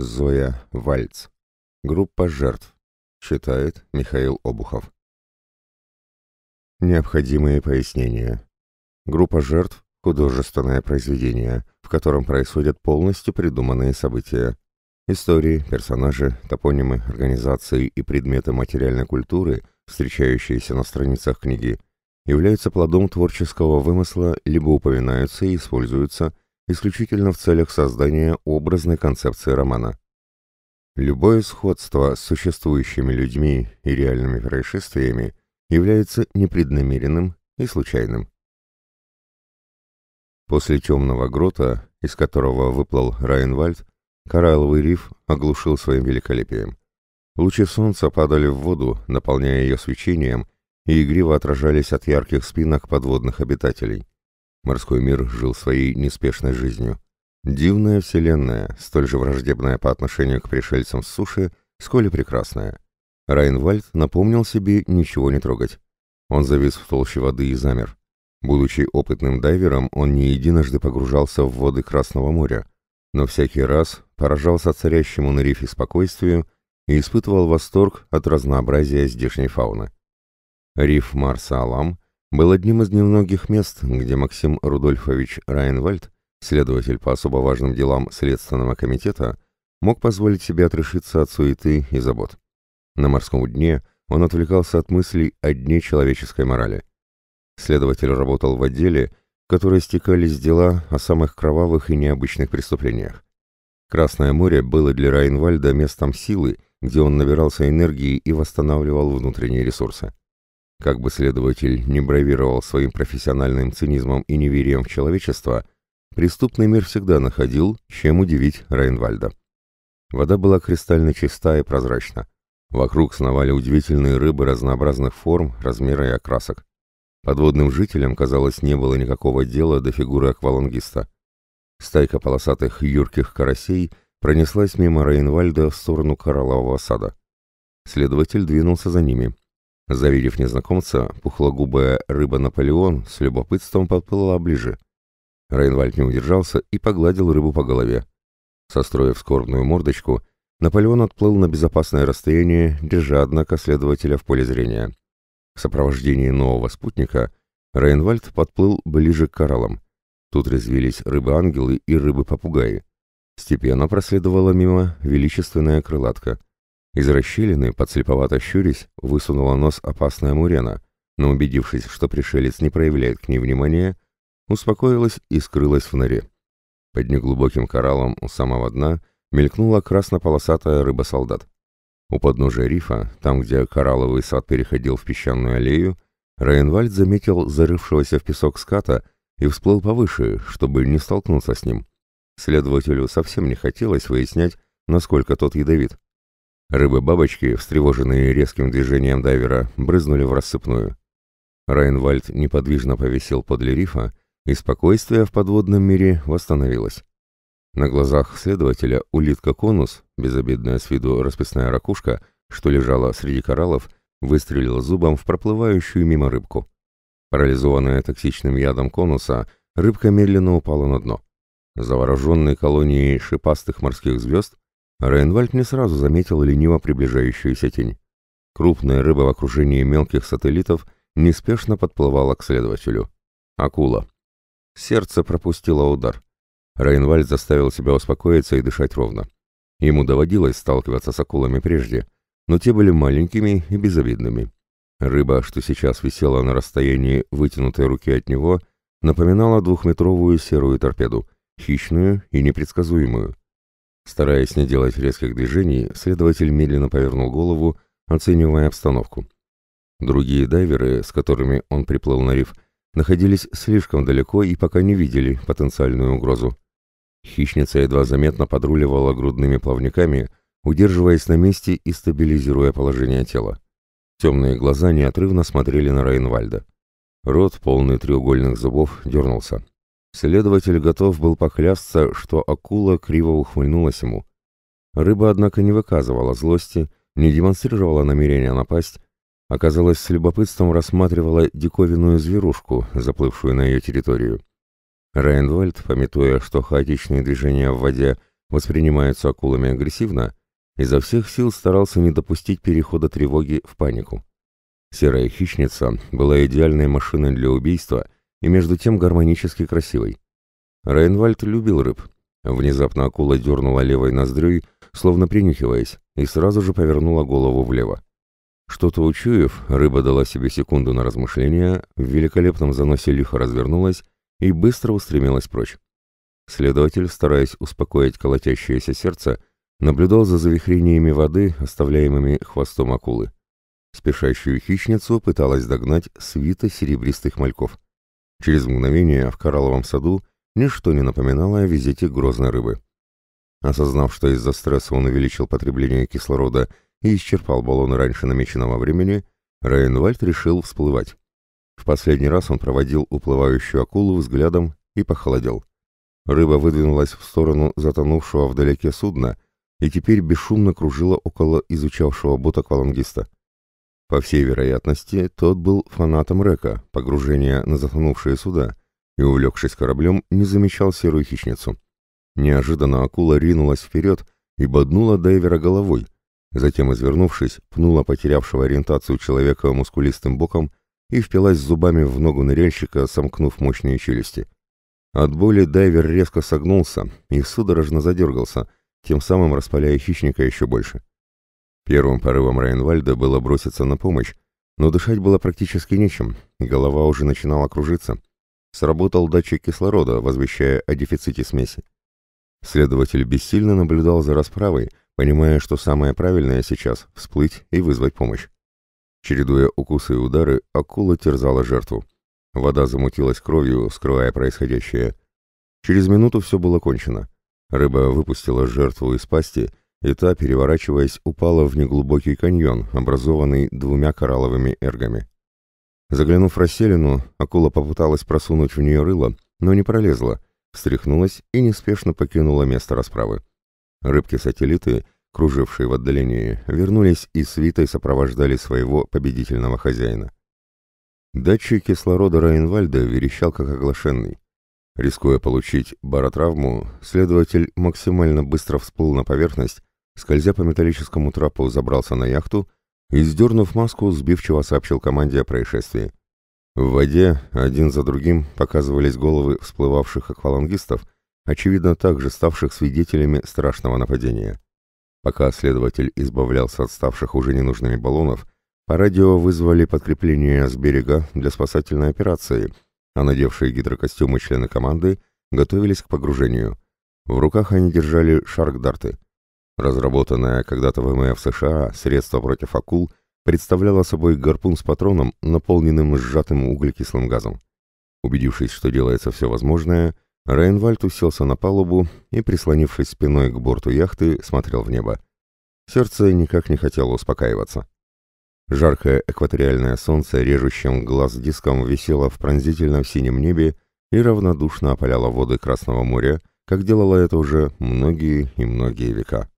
Зоя Вальц. Группа жертв. считает Михаил Обухов. Необходимые пояснения. Группа жертв – художественное произведение, в котором происходят полностью придуманные события. Истории, персонажи, топонимы, организации и предметы материальной культуры, встречающиеся на страницах книги, являются плодом творческого вымысла, либо упоминаются и используются – исключительно в целях создания образной концепции романа. Любое сходство с существующими людьми и реальными происшествиями является непреднамеренным и случайным. После темного грота, из которого выплыл Райнвальд, коралловый риф оглушил своим великолепием. Лучи солнца падали в воду, наполняя ее свечением, и игриво отражались от ярких спинок подводных обитателей. Морской мир жил своей неспешной жизнью. Дивная вселенная, столь же враждебная по отношению к пришельцам с суши, сколь и прекрасная. Райнвальд напомнил себе ничего не трогать. Он завис в толще воды и замер. Будучи опытным дайвером, он не единожды погружался в воды Красного моря, но всякий раз поражался царящему на рифе спокойствию и испытывал восторг от разнообразия здешней фауны. Риф Марса Алам был одним из немногих мест, где Максим Рудольфович Райнвальд, следователь по особо важным делам Следственного комитета, мог позволить себе отрешиться от суеты и забот. На морском дне он отвлекался от мыслей о дне человеческой морали. Следователь работал в отделе, в который стекались дела о самых кровавых и необычных преступлениях. Красное море было для Райнвальда местом силы, где он набирался энергии и восстанавливал внутренние ресурсы. Как бы следователь не бравировал своим профессиональным цинизмом и неверием в человечество, преступный мир всегда находил, чем удивить Райнвальда. Вода была кристально чиста и прозрачна. Вокруг сновали удивительные рыбы разнообразных форм, размера и окрасок. Подводным жителям, казалось, не было никакого дела до фигуры аквалангиста. Стайка полосатых юрких карасей пронеслась мимо Рейнвальда в сторону кораллового сада. Следователь двинулся за ними. Завидев незнакомца, пухлогубая рыба Наполеон с любопытством подплыла ближе. Рейнвальд не удержался и погладил рыбу по голове. Состроив скорбную мордочку, Наполеон отплыл на безопасное расстояние, держа, однако, следователя в поле зрения. В сопровождении нового спутника Рейнвальд подплыл ближе к кораллам. Тут резвились рыбы-ангелы и рыбы-попугаи. Степенно проследовала мимо величественная крылатка. Из расщелины, подслеповато щурясь, высунула нос опасная Мурена, но, убедившись, что пришелец не проявляет к ней внимания, успокоилась и скрылась в норе. Под неглубоким кораллом у самого дна мелькнула краснополосатая рыба-солдат. У подножия рифа, там, где коралловый сад переходил в песчаную аллею, Рейнвальд заметил зарывшегося в песок ската и всплыл повыше, чтобы не столкнуться с ним. Следователю совсем не хотелось выяснять, насколько тот ядовит. Рыбы-бабочки, встревоженные резким движением дайвера, брызнули в рассыпную. Райнвальд неподвижно повисел подле рифа, и спокойствие в подводном мире восстановилось. На глазах следователя улитка-конус, безобидная с виду расписная ракушка, что лежала среди кораллов, выстрелила зубом в проплывающую мимо рыбку. Парализованная токсичным ядом конуса, рыбка медленно упала на дно. Завороженный колонией шипастых морских звезд, Рейнвальд не сразу заметил лениво приближающуюся тень. Крупная рыба в окружении мелких сателлитов неспешно подплывала к следователю. Акула. Сердце пропустило удар. Рейнвальд заставил себя успокоиться и дышать ровно. Ему доводилось сталкиваться с акулами прежде, но те были маленькими и безобидными. Рыба, что сейчас висела на расстоянии вытянутой руки от него, напоминала двухметровую серую торпеду, хищную и непредсказуемую. Стараясь не делать резких движений, следователь медленно повернул голову, оценивая обстановку. Другие дайверы, с которыми он приплыл на риф, находились слишком далеко и пока не видели потенциальную угрозу. Хищница едва заметно подруливала грудными плавниками, удерживаясь на месте и стабилизируя положение тела. Темные глаза неотрывно смотрели на Райнвальда. Рот, полный треугольных зубов, дернулся. Следователь готов был поклясться, что акула криво ухмыльнулась ему. Рыба, однако, не выказывала злости, не демонстрировала намерения напасть, оказалось, с любопытством рассматривала диковинную зверушку, заплывшую на ее территорию. Райнвальд, пометуя, что хаотичные движения в воде воспринимаются акулами агрессивно, изо всех сил старался не допустить перехода тревоги в панику. Серая хищница была идеальной машиной для убийства — и между тем гармонически красивой. Рейнвальд любил рыб. Внезапно акула дернула левой ноздрёй, словно принюхиваясь, и сразу же повернула голову влево. Что-то учуяв, рыба дала себе секунду на размышление, в великолепном заносе лихо развернулась и быстро устремилась прочь. Следователь, стараясь успокоить колотящееся сердце, наблюдал за завихрениями воды, оставляемыми хвостом акулы. Спешащую хищницу пыталась догнать свита серебристых мальков. Через мгновение в коралловом саду ничто не напоминало о визите грозной рыбы. Осознав, что из-за стресса он увеличил потребление кислорода и исчерпал баллоны раньше намеченного времени, Рейнвальд решил всплывать. В последний раз он проводил уплывающую акулу взглядом и похолодел. Рыба выдвинулась в сторону затонувшего вдалеке судна и теперь бесшумно кружила около изучавшего бот аквалангиста. По всей вероятности, тот был фанатом Река, погружения на затонувшие суда, и, увлекшись кораблем, не замечал серую хищницу. Неожиданно акула ринулась вперед и боднула дайвера головой, затем, извернувшись, пнула потерявшего ориентацию человека мускулистым боком и впилась зубами в ногу ныряльщика, сомкнув мощные челюсти. От боли дайвер резко согнулся и судорожно задергался, тем самым распаляя хищника еще больше. Первым порывом Райнвальда было броситься на помощь, но дышать было практически нечем, голова уже начинала кружиться. Сработал датчик кислорода, возвещая о дефиците смеси. Следователь бессильно наблюдал за расправой, понимая, что самое правильное сейчас — всплыть и вызвать помощь. Чередуя укусы и удары, акула терзала жертву. Вода замутилась кровью, скрывая происходящее. Через минуту все было кончено. Рыба выпустила жертву из пасти — и та, переворачиваясь, упала в неглубокий каньон, образованный двумя коралловыми эргами. Заглянув в расселину, акула попыталась просунуть в нее рыло, но не пролезла, встряхнулась и неспешно покинула место расправы. Рыбки-сателлиты, кружившие в отдалении, вернулись и свитой сопровождали своего победительного хозяина. Датчик кислорода Райнвальда верещал как оглашенный. Рискуя получить баротравму, следователь максимально быстро всплыл на поверхность скользя по металлическому трапу, забрался на яхту и, сдернув маску, сбивчиво сообщил команде о происшествии. В воде один за другим показывались головы всплывавших аквалангистов, очевидно также ставших свидетелями страшного нападения. Пока следователь избавлялся от ставших уже ненужными баллонов, по радио вызвали подкрепление с берега для спасательной операции, а надевшие гидрокостюмы члены команды готовились к погружению. В руках они держали шарк-дарты — Разработанное когда-то ВМФ США средство против акул представляло собой гарпун с патроном, наполненным сжатым углекислым газом. Убедившись, что делается все возможное, Рейнвальд уселся на палубу и, прислонившись спиной к борту яхты, смотрел в небо. Сердце никак не хотело успокаиваться. Жаркое экваториальное солнце режущим глаз диском висело в пронзительном синем небе и равнодушно опаляло воды Красного моря, как делало это уже многие и многие века.